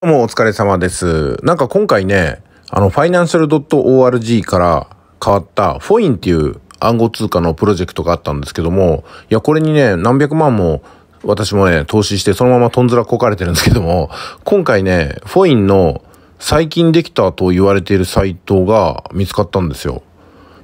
どうもお疲れ様です。なんか今回ね、あの、financial.org から変わったフォインっていう暗号通貨のプロジェクトがあったんですけども、いや、これにね、何百万も私もね、投資してそのままトンズラこかれてるんですけども、今回ね、フォインの最近できたと言われているサイトが見つかったんですよ。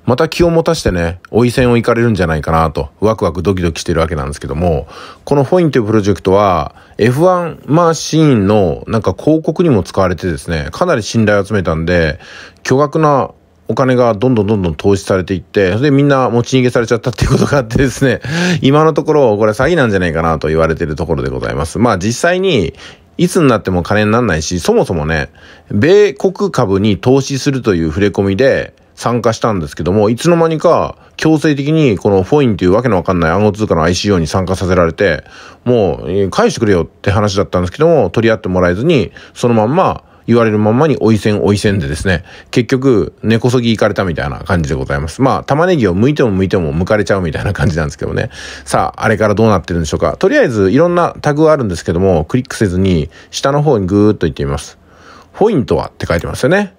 また気を持たしてね、おい戦を行かれるんじゃないかなと、ワクワクドキドキしてるわけなんですけども、このフォインというプロジェクトは、F1 マシーンのなんか広告にも使われてですね、かなり信頼を集めたんで、巨額なお金がどんどんどんどん投資されていって、それでみんな持ち逃げされちゃったっていうことがあってですね、今のところこれ詐欺なんじゃないかなと言われてるところでございます。まあ実際に、いつになっても金にならないし、そもそもね、米国株に投資するという触れ込みで、参加したんですけども、いつの間にか強制的にこのフォインというわけのわかんない暗号通貨の ICO に参加させられて、もう返してくれよって話だったんですけども、取り合ってもらえずに、そのまんま言われるまんまに追い線追い線でですね、結局根こそぎ行かれたみたいな感じでございます。まあ玉ねぎを剥いても剥いても剥かれちゃうみたいな感じなんですけどね。さあ、あれからどうなってるんでしょうか。とりあえずいろんなタグはあるんですけども、クリックせずに下の方にぐーっと行ってみます。フォインとはって書いてますよね。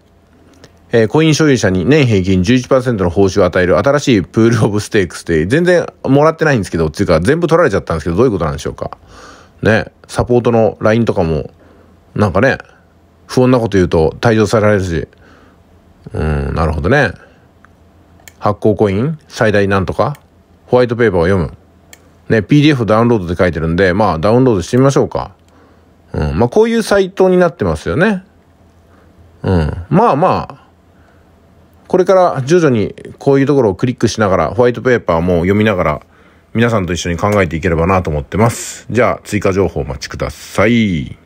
えー、コイン所有者に年平均11%の報酬を与える新しいプールオブステークスって全然もらってないんですけど、っていうか全部取られちゃったんですけど、どういうことなんでしょうか。ね、サポートの LINE とかも、なんかね、不穏なこと言うと退場されられるし、うん、なるほどね。発行コイン最大なんとかホワイトペーパーを読む。ね、PDF ダウンロードで書いてるんで、まあダウンロードしてみましょうか。うん、まあこういうサイトになってますよね。うん。まあまあ、これから徐々にこういうところをクリックしながら、ホワイトペーパーも読みながら、皆さんと一緒に考えていければなと思ってます。じゃあ、追加情報お待ちください。